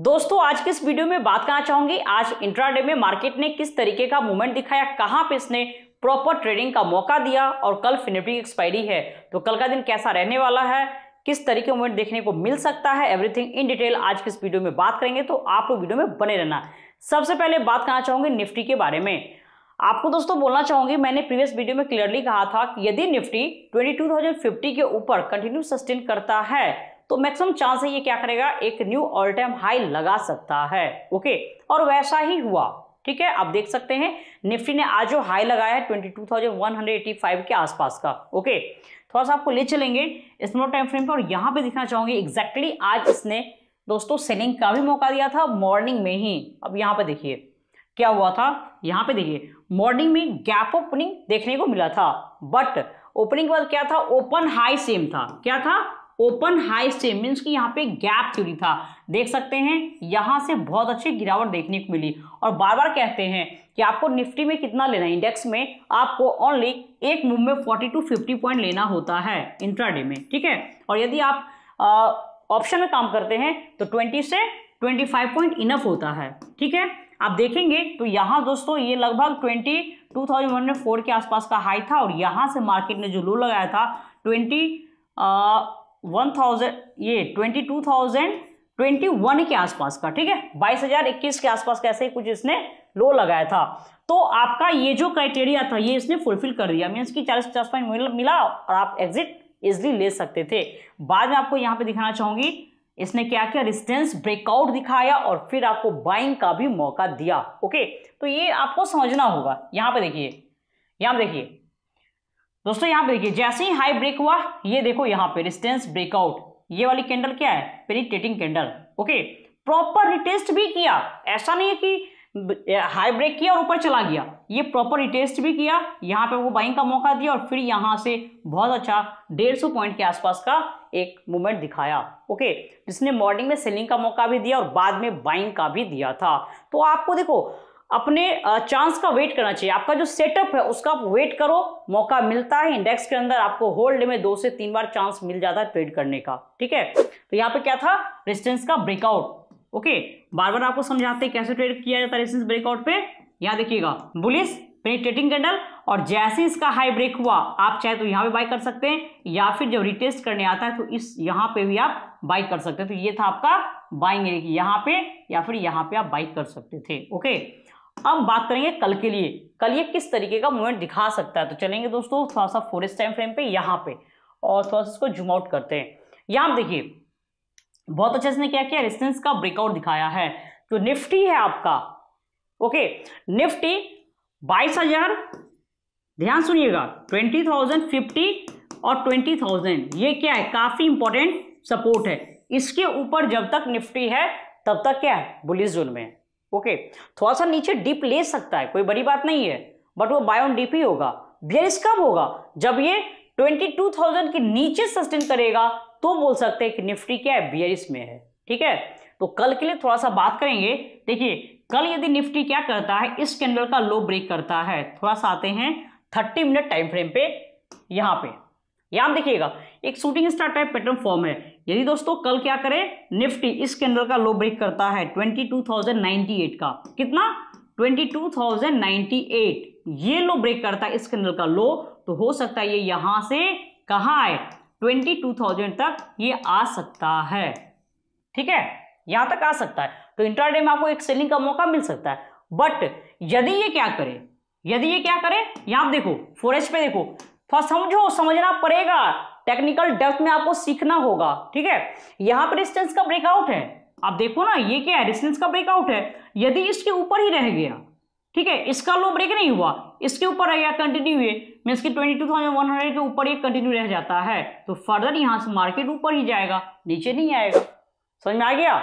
दोस्तों आज के इस वीडियो में बात करना चाहूंगी आज इंट्राडे में मार्केट ने किस तरीके का मूवमेंट दिखाया कहां पे इसने प्रॉपर ट्रेडिंग का मौका दिया और कल फिनिटी एक्सपायरी है तो कल का दिन कैसा रहने वाला है किस तरीके का मूवमेंट देखने को मिल सकता है एवरीथिंग इन डिटेल आज के इस वीडियो में बात करेंगे तो आप लोग वीडियो में बने रहना सबसे पहले बात करना चाहूंगी निफ्टी के बारे में आपको दोस्तों बोलना चाहूंगी मैंने प्रीवियस वीडियो में क्लियरली कहा था कि यदि निफ्टी 22,050 के ऊपर कंटिन्यू सस्टेन करता है तो मैक्सिमम चांस है ये क्या करेगा एक न्यू ऑल टाइम हाई लगा सकता है ओके और वैसा ही हुआ ठीक है आप देख सकते हैं निफ्टी ने आज जो हाई लगाया है 22,185 के आसपास का ओके थोड़ा सा आपको ले चलेंगे स्मॉल टाइम फ्रेम पर और यहाँ पे दिखना चाहूंगी एग्जैक्टली exactly आज इसने दोस्तों सेलिंग का भी मौका दिया था मॉर्निंग में ही अब यहां पे देखिए क्या हुआ था यहां पे देखिए मॉर्निंग में गैप ओपनिंग देखने को मिला था बट ओपनिंग के बाद क्या था ओपन हाई सेम था क्या था ओपन हाई स्टे मीन्स कि यहाँ पे गैप थ्योरी था देख सकते हैं यहाँ से बहुत अच्छी गिरावट देखने को मिली और बार बार कहते हैं कि आपको निफ्टी में कितना लेना है इंडेक्स में आपको ओनली एक मूव में फोर्टी टू फिफ्टी पॉइंट लेना होता है इंट्राडे में ठीक है और यदि आप ऑप्शन में काम करते हैं तो ट्वेंटी से ट्वेंटी फाइव पॉइंट इनफ होता है ठीक है आप देखेंगे तो यहाँ दोस्तों ये लगभग twenty two thousand one four के आसपास का हाई था और यहाँ से मार्केट ने जो लो लगाया था ट्वेंटी वन थाउजेंड ये twenty two thousand twenty one के आसपास का ठीक है बाईस हजार इक्कीस के आसपास कैसे कुछ इसने लो लगाया था तो आपका ये जो क्राइटेरिया था ये इसने फुलफिल कर दिया मीन्स की चालीस पचास पॉइंट मिला और आप एग्जिट इजली ले सकते थे बाद में आपको यहाँ पे दिखाना चाहूंगी इसने क्या किया रिस्टेंस ब्रेकआउट दिखाया और फिर आपको बाइंग का भी मौका दिया ओके तो ये आपको समझना होगा यहाँ पे देखिए यहाँ पे देखिए दोस्तों यहां पे देखिए जैसे ही हाई ब्रेक हुआ ये देखो यहां पे रिस्टेंस ब्रेकआउट ये वाली कैंडल क्या है penetrating candle okay proper retest भी किया ऐसा नहीं है कि हाई ब्रेक किया और ऊपर चला गया ये प्रॉपर रिटेस्ट भी किया यहाँ पे वो बाइंग का मौका दिया और फिर यहाँ से बहुत अच्छा डेढ़ सौ पॉइंट के आसपास का एक मूवमेंट दिखाया ओके जिसने मॉर्निंग में सेलिंग का मौका भी दिया और बाद में बाइंग का भी दिया था तो आपको देखो अपने चांस का वेट करना चाहिए आपका जो सेटअप है उसका आप वेट करो मौका मिलता है इंडेक्स के अंदर आपको होल्ड में दो से तीन बार चांस मिल जाता है ट्रेड करने का ठीक है तो यहाँ पे क्या था रेजिस्टेंस का ब्रेकआउट ओके बार बार आपको समझाते हैं कैसे ट्रेड किया जाता है रेजिस्टेंस ब्रेकआउट पे यहाँ देखिएगा बुलिस पेनिट्रेटिंग कैंडल और जैसे इसका हाई ब्रेक हुआ आप चाहे तो यहाँ पे बाई कर सकते हैं या फिर जब रिटेस्ट करने आता है तो इस यहाँ पे भी आप बाई कर सकते हैं तो ये था आपका बाइंग यहाँ पे या फिर यहाँ पे आप बाई कर सकते थे ओके अब बात करेंगे कल के लिए कल ये किस तरीके का मूवमेंट दिखा सकता है तो चलेंगे दोस्तों थोड़ा सा फोरेस्ट टाइम फ्रेम पे यहाँ पे और थोड़ा सा इसको जूम आउट करते हैं यहाँ देखिए बहुत अच्छे से क्या किया रेजिस्टेंस का ब्रेकआउट दिखाया है तो निफ्टी है आपका ओके निफ्टी बाईस हजार ध्यान सुनिएगा ट्वेंटी थाउजेंड फिफ्टी और ट्वेंटी थाउजेंड ये क्या है काफी इंपॉर्टेंट सपोर्ट है इसके ऊपर जब तक निफ्टी है तब तक क्या है बुलिस जोन में ओके थोड़ा सा नीचे डीप ले सकता है कोई बड़ी बात नहीं है बट वो बाय ऑन डीप ही होगा बियरिस कब होगा जब ये 22,000 के नीचे सस्टेन करेगा तो बोल सकते हैं कि निफ्टी क्या है बियरिस में है ठीक है तो कल के लिए थोड़ा सा बात करेंगे देखिए कल यदि निफ्टी क्या करता है इस कैंडल का लो ब्रेक करता है थोड़ा सा आते हैं थर्टी मिनट टाइम फ्रेम पे यहाँ पे यहां देखिएगा एक shooting star type pattern form है यदि दोस्तों कल क्या करे निफ्टी इस कैंडल का लो ब्रेक करता है 22,098 का कितना 22,098 ये लो ब्रेक करता है इस कैंडल का लो तो हो सकता है ये यहां से कहा है 22,000 तक ये आ सकता है ठीक है यहां तक आ सकता है तो इंटरडे में आपको एक सेलिंग का मौका मिल सकता है बट यदि ये क्या करे यदि ये क्या करे यहां देखो फोरेज पे देखो समझो समझना पड़ेगा टेक्निकल डेप्थ में आपको सीखना होगा ठीक है यहां पर रिस्टेंस का ब्रेकआउट है आप देखो ना ये क्या है रिस्टेंस का ब्रेकआउट है यदि इसके ऊपर ही रह गया ठीक है इसका लो ब्रेक नहीं हुआ इसके ऊपर रह गया कंटिन्यू ये मीन्स कि twenty two thousand one hundred के ऊपर ये कंटिन्यू रह जाता है तो फर्दर यहां से मार्केट ऊपर ही जाएगा नीचे नहीं आएगा समझ में आ गया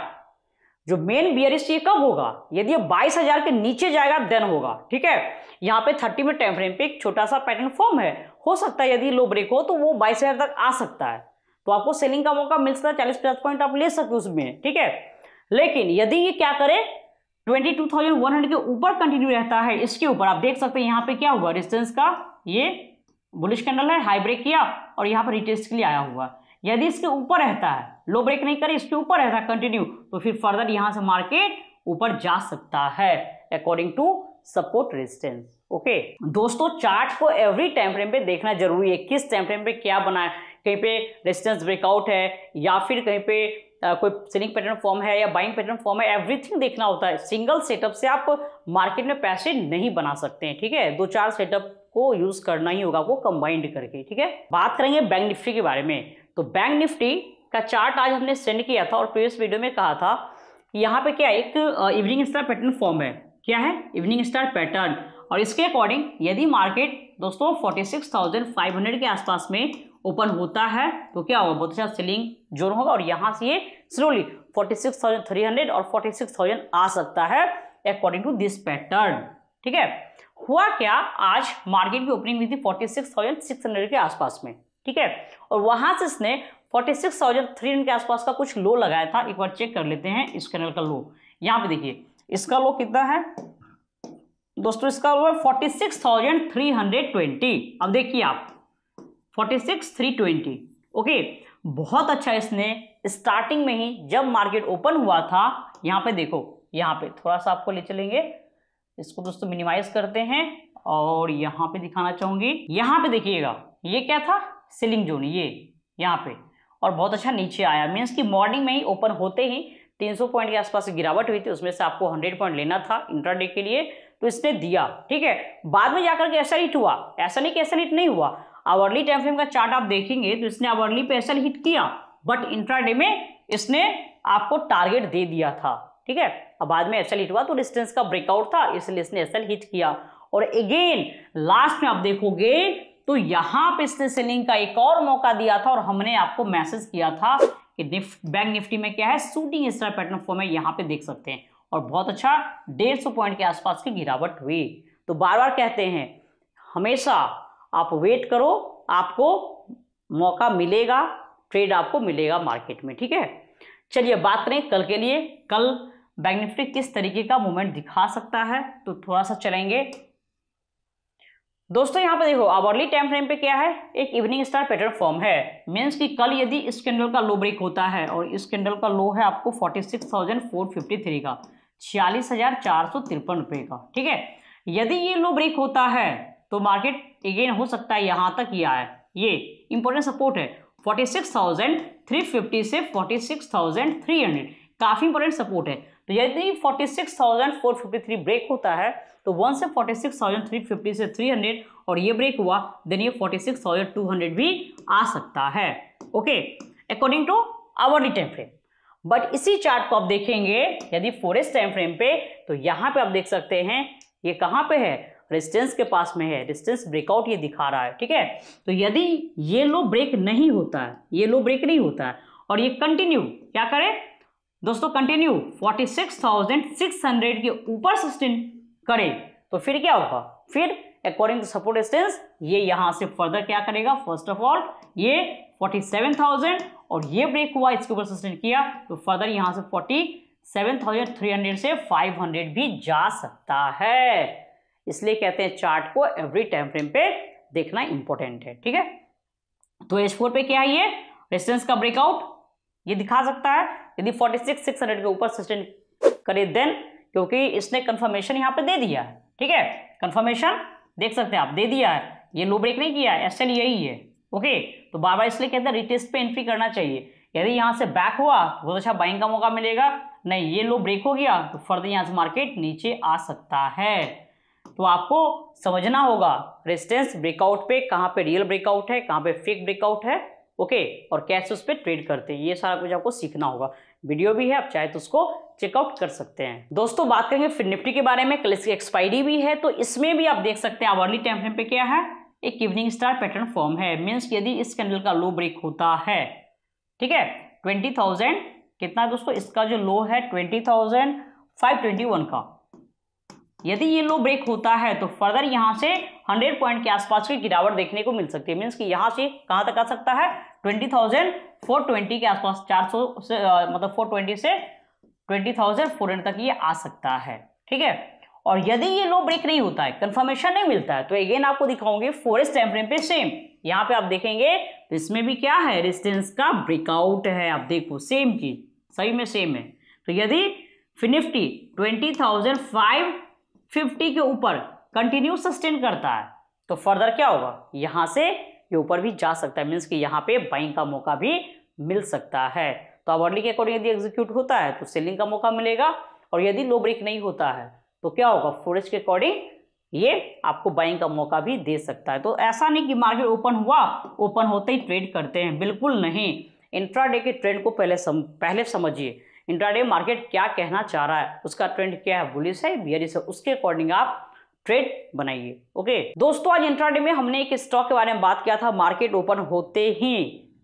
जो मेन बियरिस्ट ये कब होगा यदि बाईस हजार के नीचे जाएगा देन होगा ठीक है यहाँ पे थर्टी में टाइम फ्रेम पे एक छोटा सा पैटर्न फॉर्म है हो सकता है यदि लो ब्रेक हो तो वो बाईस हजार तक आ सकता है तो आपको सेलिंग का मौका मिल सकता है चालीस पचास पॉइंट आप ले सकते हो उसमें ठीक है लेकिन यदि ये क्या करे twenty two thousand one hundred के ऊपर कंटिन्यू रहता है इसके ऊपर आप देख सकते हैं यहाँ पे क्या हुआ रेजिस्टेंस का ये बुलिश कैंडल है हाई ब्रेक किया और यहाँ पर रिटेस्ट के लिए आया हुआ यदि इसके ऊपर रहता है लो ब्रेक नहीं करे इसके ऊपर है कंटिन्यू तो फिर फर्दर यहां से मार्केट ऊपर जा सकता है according to support resistance okay दोस्तों चार्ट को एवरी टाइम फ्रेम पे देखना जरूरी है किस टाइम फ्रेम पे क्या बना है कहीं पे रेजिस्टेंस ब्रेकआउट है या फिर कहीं पे आ, कोई सेलिंग पैटर्न फॉर्म है या बाइंग पैटर्न फॉर्म है एवरीथिंग देखना होता है सिंगल सेटअप से आप मार्केट में पैसे नहीं बना सकते हैं ठीक है दो चार सेटअप को यूज करना ही होगा आपको कंबाइंड करके ठीक है बात करेंगे बैंक निफ्टी के बारे में तो बैंक निफ्टी का चार्ट आज हमने सेंड किया था और प्रीवियस वीडियो में कहा था यहाँ पे क्या एक इवनिंग स्टार पैटर्न फॉर्म है क्या है इवनिंग स्टार पैटर्न और इसके अकॉर्डिंग यदि मार्केट दोस्तों 46,500 के आसपास में ओपन होता है तो क्या होगा बहुत अच्छा सेलिंग जोन होगा और यहाँ से ये स्लोली 46,300 और 46,000 आ सकता है अकॉर्डिंग टू दिस पैटर्न ठीक है हुआ क्या आज मार्केट की ओपनिंग हुई थी हंड्रेड के आसपास में ठीक है और वहां से इसने forty six thousand three hundred के आसपास का कुछ लो लगाया था एक बार चेक कर लेते हैं इस कैनल का लो यहाँ पे देखिए इसका लो कितना है दोस्तों इसका लो है forty six thousand three hundred twenty अब देखिए आप forty six three twenty okay बहुत अच्छा इसने स्टार्टिंग में ही जब मार्केट ओपन हुआ था यहाँ पे देखो यहाँ पे थोड़ा सा आपको ले चलेंगे इसको दोस्तों मिनिमाइज करते हैं और यहाँ पे दिखाना चाहूंगी यहाँ पे देखिएगा ये क्या था सेलिंग जोन ये यहाँ पे और बहुत अच्छा नीचे आया मीन्स कि मॉर्निंग में ही ओपन होते ही 300 पॉइंट के आसपास गिरावट हुई थी उसमें से आपको 100 पॉइंट लेना था इंट्राडे के लिए तो इसने दिया ठीक है बाद में जाकर के ऐसा हिट हुआ ऐसा नहीं कि ऐसा हिट नहीं हुआ अवर्ली टाइम फ्रेम का चार्ट आप देखेंगे तो इसने अवर्ली पे ऐसा हिट किया बट इंट्राडे में इसने आपको टारगेट दे दिया था ठीक है अब बाद में ऐसा हिट हुआ तो डिस्टेंस का ब्रेकआउट था इसलिए इसने ऐसा हिट किया और अगेन लास्ट में आप देखोगे तो यहां पे इसने सेलिंग का एक और मौका दिया था और हमने आपको मैसेज किया था कि निफ्ट बैंक निफ्टी में क्या है शूटिंग स्टार पैटर्न फॉर्म है यहां पे देख सकते हैं और बहुत अच्छा डेढ़ सौ पॉइंट के आसपास की गिरावट हुई तो बार बार कहते हैं हमेशा आप वेट करो आपको मौका मिलेगा ट्रेड आपको मिलेगा मार्केट में ठीक है चलिए बात करें कल के लिए कल बैंक निफ्टी किस तरीके का मूवमेंट दिखा सकता है तो थोड़ा सा चलेंगे दोस्तों यहाँ पे देखो अब अर्ली टाइम फ्रेम पे क्या है एक इवनिंग स्टार पैटर्न फॉर्म है मीन्स कि कल यदि इस कैंडल का लो ब्रेक होता है और इस कैंडल का लो है आपको forty six thousand four fifty three का छियालीस हजार चार सौ तिरपन रुपये का ठीक है यदि ये लो ब्रेक होता है तो मार्केट अगेन हो सकता है यहाँ तक ये आए ये इंपॉर्टेंट सपोर्ट है forty six thousand three fifty से forty six thousand three hundred काफ़ी इंपॉर्टेंट सपोर्ट है तो यदि 46,453 ब्रेक होता है तो वन से 46,350 से 300 और ये ब्रेक हुआ देन ये 46,200 भी आ सकता है okay according to the time frame but इसी चार्ट को आप देखेंगे यदि फोरेस्ट टाइम फ्रेम पे तो यहाँ पे आप देख सकते हैं ये कहाँ पे है रेजिस्टेंस के पास में है रेजिस्टेंस ब्रेकआउट ये दिखा रहा है ठीक है तो यदि ये लो ब्रेक नहीं होता है ये लो ब्रेक नहीं होता है और ये कंटिन्यू क्या करें दोस्तों कंटिन्यू 46,600 के ऊपर सस्टेन करे तो फिर क्या होगा फिर अकॉर्डिंग टू सपोर्ट डिस्टेंस ये यहां से फर्दर क्या करेगा फर्स्ट ऑफ ऑल ये 47,000 और ये ब्रेक हुआ इसके ऊपर सस्टेन किया तो फर्दर यहां से 47,300 से 500 भी जा सकता है इसलिए कहते हैं चार्ट को एवरी टाइम फ्रेम पे देखना इंपॉर्टेंट है ठीक है तो एच फोर पे क्या है ये रेसिडेंस का ब्रेकआउट ये दिखा सकता है यदि फोर्टी सिक्स सिक्स हंड्रेड के ऊपर सस्टेन करे देन क्योंकि इसने कंफर्मेशन यहाँ पे दे दिया है ठीक है कंफर्मेशन देख सकते हैं आप दे दिया है ये लो ब्रेक नहीं किया है एस यही है ओके तो बार बार इसलिए कहते हैं रिटेस्ट पे एंट्री करना चाहिए यदि यहाँ से बैक हुआ तो बहुत अच्छा बाइंग का मौका मिलेगा नहीं ये लो ब्रेक हो गया तो फर्दर यहाँ से मार्केट नीचे आ सकता है तो आपको समझना होगा रेजिस्टेंस ब्रेकआउट पे कहाँ पे रियल ब्रेकआउट है कहाँ पे फेक ब्रेकआउट है ओके और कैसे उस पर ट्रेड करते हैं ये सारा कुछ आपको सीखना होगा वीडियो भी है आप चाहे तो उसको चेकआउट कर सकते हैं दोस्तों बात करेंगे फिर निफ्टी के बारे में कल इसकी एक्सपायरी भी है तो इसमें भी आप देख सकते हैं अर्ली टाइम पे क्या है एक इवनिंग स्टार पैटर्न फॉर्म है मीन्स यदि इस कैंडल का लो ब्रेक होता है ठीक है ट्वेंटी थाउजेंड कितना है दोस्तों इसका जो लो है twenty thousand five twenty one का यदि ये लो ब्रेक होता है तो फर्दर यहाँ से हंड्रेड पॉइंट के आसपास की गिरावट देखने को मिल सकती है मीन्स कि यहाँ से कहाँ तक आ सकता है ट्वेंटी थाउजेंड फोर ट्वेंटी के आसपास चार सौ से मतलब फोर ट्वेंटी से ट्वेंटी थाउजेंड फोर हंड्रेड तक ये आ सकता है ठीक है और यदि ये लो ब्रेक नहीं होता है कंफर्मेशन नहीं मिलता है तो अगेन आपको दिखाओगे फोरेस्ट टाइम पे सेम यहाँ पे आप देखेंगे तो इसमें भी क्या है रेजिस्टेंस का ब्रेकआउट है आप देखो सेम की सही में सेम है तो यदि FinNifty twenty thousand five fifty के ऊपर कंटिन्यू सस्टेन करता है तो फर्दर क्या होगा यहाँ से ये ऊपर भी जा सकता है मीन्स कि यहाँ पे बाइंग का मौका भी मिल सकता है तो अब अर्ली के अकॉर्डिंग यदि एग्जीक्यूट होता है तो सेलिंग का मौका मिलेगा और यदि लो ब्रेक नहीं होता है तो क्या होगा फोरेज के अकॉर्डिंग ये आपको बाइंग का मौका भी दे सकता है तो ऐसा नहीं कि मार्केट ओपन हुआ ओपन होते ही ट्रेड करते हैं बिल्कुल नहीं इंट्राडे के ट्रेंड को पहले सम, पहले समझिए इंट्राडे मार्केट क्या कहना चाह रहा है उसका ट्रेंड क्या है बुलिस है बियरिस है उसके अकॉर्डिंग आप ट्रेड बनाइए ओके दोस्तों आज इंट्राडे में हमने एक स्टॉक के बारे में बात किया था मार्केट ओपन होते ही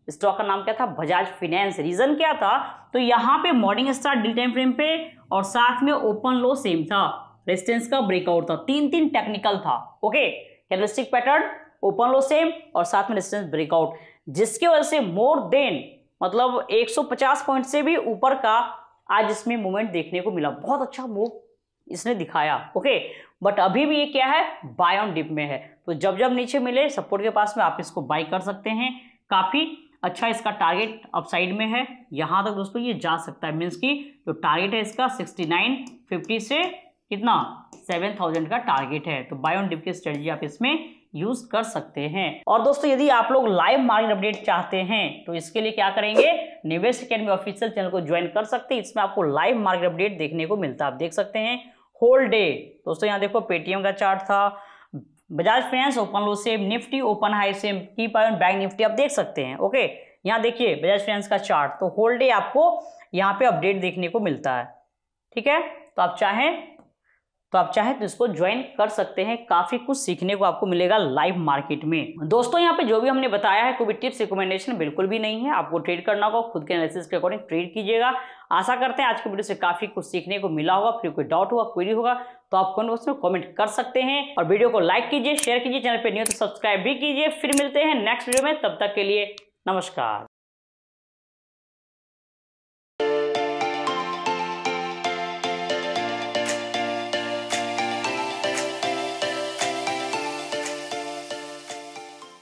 स्टॉक का नाम क्या था बजाज फिनेंस रीजन क्या था तो यहाँ पे morning star the time frame पे और साथ में ओपन लो सेम था रेजिस्टेंस का ब्रेकआउट था तीन तीन टेक्निकल था okay candlestick pattern open low same और साथ में रेजिस्टेंस ब्रेकआउट जिसके वजह से मोर देन मतलब 150 पॉइंट से भी ऊपर का आज इसमें मूवमेंट देखने को मिला बहुत अच्छा मूव इसने दिखाया ओके बट अभी भी ये क्या है बाय ऑन डिप में है तो जब जब नीचे मिले सपोर्ट के पास में आप इसको बाई कर सकते हैं काफ़ी अच्छा इसका टारगेट अपसाइड में है यहाँ तक दोस्तों ये जा सकता है मीन्स की जो तो टारगेट है इसका सिक्सटी से कितना सेवन थाउजेंड का टारगेट है तो बाय ऑन डिप की स्ट्रेटजी आप इसमें यूज कर सकते हैं और दोस्तों यदि आप लोग लाइव मार्केट अपडेट चाहते हैं तो इसके लिए क्या करेंगे निवेश अकेडमी ऑफिशियल चैनल को ज्वाइन कर सकते हैं इसमें आपको लाइव मार्केट अपडेट देखने को मिलता है आप देख सकते हैं होल डे दोस्तों यहाँ देखो पेटीएम का चार्ट था Bajaj finance open low same Nifty open high same की पॉइंट बैंक निफ्टी आप देख सकते हैं ओके यहाँ देखिए बजाज फाइनेंस का चार्ट तो होल डे आपको यहाँ पे अपडेट देखने को मिलता है ठीक है तो आप चाहें तो आप चाहे तो इसको ज्वाइन कर सकते हैं काफ़ी कुछ सीखने को आपको मिलेगा लाइव मार्केट में दोस्तों यहाँ पे जो भी हमने बताया है कोई भी टिप्स रिकमेंडेशन बिल्कुल भी नहीं है आपको ट्रेड करना होगा खुद के एनालिसिस के अकॉर्डिंग ट्रेड कीजिएगा आशा करते हैं आज के वीडियो से काफ़ी कुछ सीखने को मिला होगा फिर कोई डाउट होगा क्वेरी होगा तो आप कौन बॉक्स में कर सकते हैं और वीडियो को लाइक कीजिए शेयर कीजिए चैनल पर न्यू तो सब्सक्राइब भी कीजिए फिर मिलते हैं नेक्स्ट वीडियो में तब तक के लिए नमस्कार